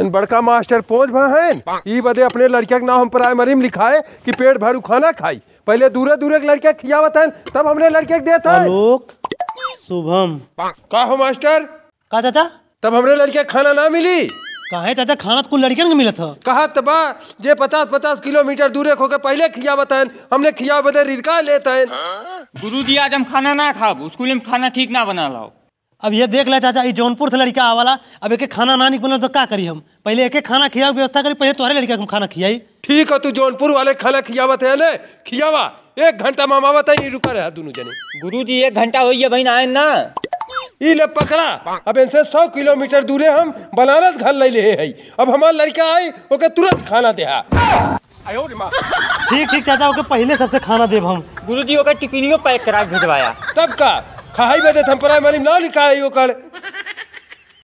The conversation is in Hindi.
इन बड़का मास्टर पहुंच भा हैं ई बदे अपने लड़के के नाम हम प्राइमरी में लिखाए कि पेट भर खाना खाई पहले दूर दूर के लड़के खियावत हैं तब हमने लड़के देते हैं शुभम का हो मास्टर का चाचा तब हमरे लड़के खाना ना मिली कहे चाचा खाना तो कुल लड़कियन के मिला था कहा तबा जे पचास पचास किलोमीटर दूर एक होकर पहले खिया हैं हमने खिया बदे रिदका लेते हैं हाँ। गुरु जी आज हम खाना ना खाब स्कूल में खाना ठीक ना बना लाओ अब ये देख ले चाचा ये जौनपुर से लड़का आवाला अब एक खाना ना बोल तो क्या करी हम पहले एक खाना खिया व्यवस्था करी पहले तुम्हारे लड़का को खाना खियाई ठीक है तू जौनपुर वाले खाना खियावत है ले खियावा एक घंटा मामा बता ही रुका रहा दोनों जने गुरु जी एक घंटा हो गया बहन आए ना ई ले पकड़ा अब इनसे सौ किलोमीटर दूर है हम बनारस घर ले ले है अब हमारा लड़का आई ओके तुरंत खाना दे ठीक ठीक चाचा ओके पहले सबसे खाना दे हम गुरु जी ओके टिफिनियो पैक करा भिजवाया तब का खाई बेटे थम पराए ना लिखा है यो काले